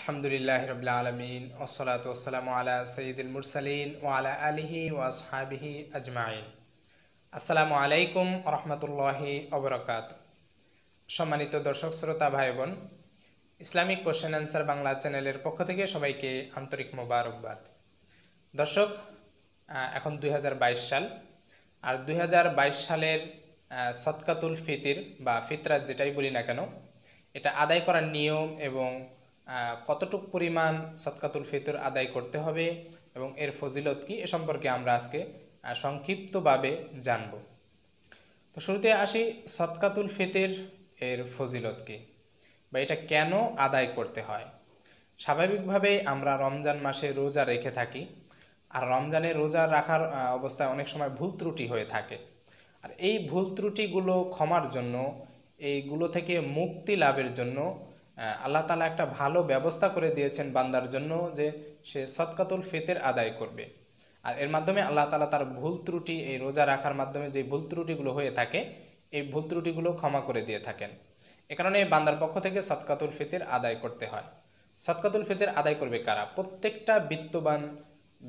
আলহামদুলিল্লাহ রবিল আলমিন ওসলাত ওসালাম আলা সঈদুল মুরসালিন ও আলা আলিহি ওয়াসহাবিহি আজমাইন আসসালামু আলাইকুম রহমতুল্লাহি অবরকাত সম্মানিত দর্শক শ্রোতা ভাই বোন ইসলামিক কোশ্চেন অ্যান্সার বাংলা চ্যানেলের পক্ষ থেকে সবাইকে আন্তরিক মোবারকবাদ দর্শক এখন দুই সাল আর দুই সালের সৎকাতুল ফিতির বা ফিতরাত যেটাই বলি না কেন এটা আদায় করার নিয়ম এবং কতটুক পরিমাণ সৎকাতুল ফিতর আদায় করতে হবে এবং এর ফজিলত কি এ সম্পর্কে আমরা আজকে সংক্ষিপ্তভাবে জানব তো শুরুতে আসি সৎকাতুল ফিতের এর ফজিলতকে বা এটা কেন আদায় করতে হয় স্বাভাবিকভাবে আমরা রমজান মাসে রোজা রেখে থাকি আর রমজানে রোজা রাখার অবস্থায় অনেক সময় ভুল ত্রুটি হয়ে থাকে আর এই ভুল ত্রুটিগুলো ক্ষমার জন্য এইগুলো থেকে মুক্তি লাভের জন্য আল্লাহ তালা একটা ভালো ব্যবস্থা করে দিয়েছেন বান্দার জন্য যে সে সৎকাতুল ফেতের আদায় করবে আর এর মাধ্যমে আল্লাহ তালা তার ভুল ত্রুটি এই রোজা রাখার মাধ্যমে যে ভুল ত্রুটিগুলো হয়ে থাকে এই ভুল ত্রুটিগুলো ক্ষমা করে দিয়ে থাকেন এ কারণে এই বান্দার পক্ষ থেকে সৎকাতুল ফেতের আদায় করতে হয় সৎকাতুল ফেতের আদায় করবে কারা প্রত্যেকটা বিত্তবান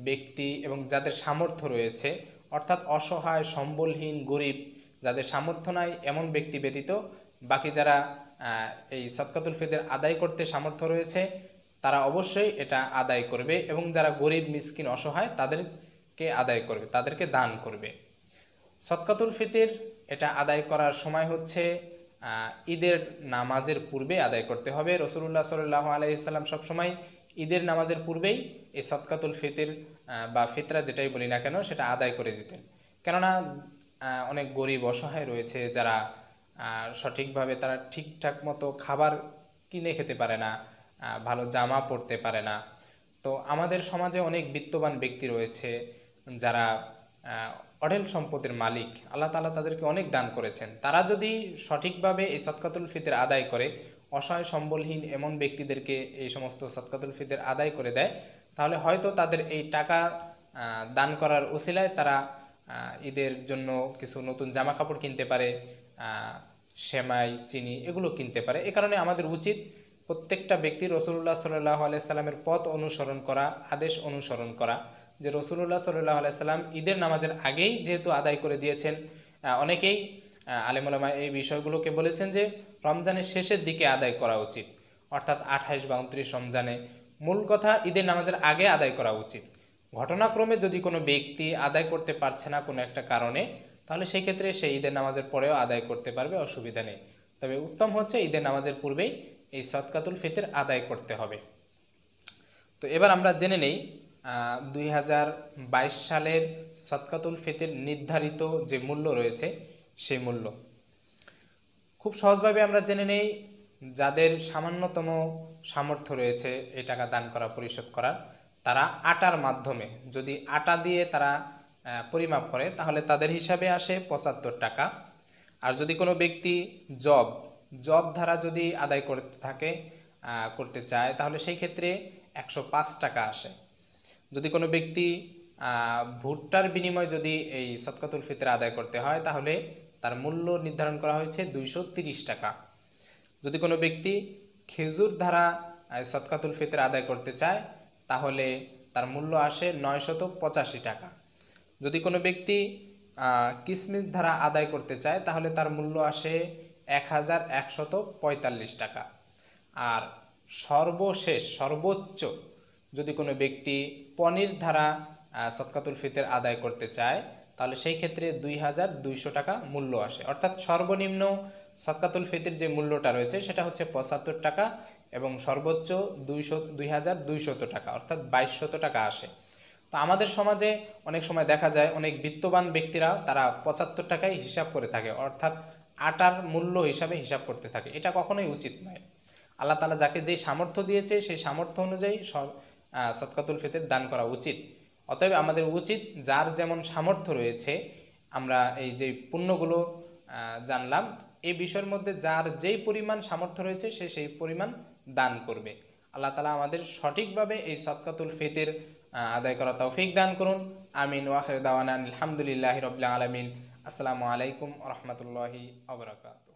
ব্যক্তি এবং যাদের সামর্থ্য রয়েছে অর্থাৎ অসহায় সম্বলহীন গরিব যাদের সামর্থ্য নাই এমন ব্যক্তি ব্যতীত বাকি যারা এই সৎকাতুল ফিতর আদায় করতে সামর্থ্য রয়েছে তারা অবশ্যই এটা আদায় করবে এবং যারা গরিব মিসকিন অসহায় তাদেরকে আদায় করবে তাদেরকে দান করবে সৎকাতুল ফিতির এটা আদায় করার সময় হচ্ছে ঈদের নামাজের পূর্বে আদায় করতে হবে রসুল্লাহ সাল্লাহ আলাইসাল্লাম সবসময় ঈদের নামাজের পূর্বেই এই সৎকাতুল ফিতির বা ফিতরা যেটাই বলি না কেন সেটা আদায় করে দিতেন কেননা অনেক গরিব অসহায় রয়েছে যারা সঠিকভাবে তারা ঠিকঠাক মতো খাবার কিনে খেতে পারে না ভালো জামা পরতে পারে না তো আমাদের সমাজে অনেক বিত্তবান ব্যক্তি রয়েছে যারা অঢেল সম্পদের মালিক আল্লাহ তালা তাদেরকে অনেক দান করেছেন তারা যদি সঠিকভাবে এই সৎকাতুল ফিতের আদায় করে অসহায় সম্বলহীন এমন ব্যক্তিদেরকে এই সমস্ত সৎকাতুল ফিতের আদায় করে দেয় তাহলে হয়তো তাদের এই টাকা দান করার উসিলায় তারা ঈদের জন্য কিছু নতুন জামা কাপড় কিনতে পারে সেমাই চিনি এগুলো কিনতে পারে এ কারণে আমাদের উচিত প্রত্যেকটা ব্যক্তি রসুল্লাহ সাল্লাহ আলাইসাল্লামের পথ অনুসরণ করা আদেশ অনুসরণ করা যে রসুল্লাহ সাল্লাহ আলাইসাল্লাম ঈদের নামাজের আগেই যেহেতু আদায় করে দিয়েছেন অনেকেই আলেমুলামা এই বিষয়গুলোকে বলেছেন যে রমজানের শেষের দিকে আদায় করা উচিত অর্থাৎ আঠাইশ বা উনত্রিশ রমজানে মূল কথা ঈদের নামাজের আগে আদায় করা উচিত ঘটনাক্রমে যদি কোনো ব্যক্তি আদায় করতে পারছে না কোনো একটা কারণে তাহলে সেই ক্ষেত্রে সে ঈদের নামাজের পরেও আদায় করতে পারবে অসুবিধা নেই তবে উত্তম হচ্ছে ঈদের নামাজের পূর্বেই এই সৎকাতুল ফিতের আদায় করতে হবে তো এবার আমরা জেনে নেই দুই সালের সৎকাতুল ফিতের নির্ধারিত যে মূল্য রয়েছে সেই মূল্য খুব সহজভাবে আমরা জেনে নেই যাদের সামান্যতম সামর্থ্য রয়েছে এই টাকা দান করা পরিশোধ করার তারা আটার মাধ্যমে যদি আটা দিয়ে তারা পরিমাপ করে তাহলে তাদের হিসাবে আসে পঁচাত্তর টাকা আর যদি কোনো ব্যক্তি জব জব ধারা যদি আদায় করতে থাকে করতে চায় তাহলে সেই ক্ষেত্রে একশো পাঁচ টাকা আসে যদি কোনো ব্যক্তি ভুট্টার বিনিময়ে যদি এই সৎকাতুল ফিতরে আদায় করতে হয় তাহলে তার মূল্য নির্ধারণ করা হয়েছে দুইশো তিরিশ টাকা যদি কোনো ব্যক্তি খেজুর ধারা সৎকাতুল ফিতরে আদায় করতে চায় তাহলে তার মূল্য আসে নয়শত পঁচাশি টাকা যদি কোনো ব্যক্তি কিসমিস ধারা আদায় করতে চায় তাহলে তার মূল্য আসে এক হাজার একশত পঁয়তাল্লিশ টাকা আর সর্বশেষ সর্বোচ্চ যদি কোনো ব্যক্তি পনির ধারা সৎকাতুল ফিতের আদায় করতে চায় তাহলে সেই ক্ষেত্রে দুই হাজার দুইশো টাকা মূল্য আসে অর্থাৎ সর্বনিম্ন সৎকাতুল ফিতির যে মূল্যটা রয়েছে সেটা হচ্ছে পঁচাত্তর টাকা এবং সর্বোচ্চ দুইশো দুই হাজার দুইশত টাকা অর্থাৎ বাইশশত টাকা আসে তো আমাদের সমাজে অনেক সময় দেখা যায় অনেক বিত্তবান ব্যক্তিরা তারা পঁচাত্তর টাকায় হিসাব করে থাকে অর্থাৎ আটার মূল্য হিসাবে হিসাব করতে থাকে এটা কখনোই উচিত নয় আল্লাহ তালা যাকে যেই সামর্থ্য দিয়েছে সেই সামর্থ্য অনুযায়ী সৎকাতুল ফেতের দান করা উচিত অতএব আমাদের উচিত যার যেমন সামর্থ্য রয়েছে আমরা এই যে পণ্যগুলো জানলাম এই বিষয়ের মধ্যে যার যেই পরিমাণ সামর্থ্য রয়েছে সে সেই পরিমাণ দান করবে আল্লাহ তালা আমাদের সঠিকভাবে এই সৎকাতুল ফেতের আদায় করার তৌফিক দান করুন আমিন ওয়াখের দাওয়ানান আলহামদুলিল্লাহি রাব্বিল আলামিন আসসালামু আলাইকুম ওয়া রাহমাতুল্লাহি ওয়া আবরাকাত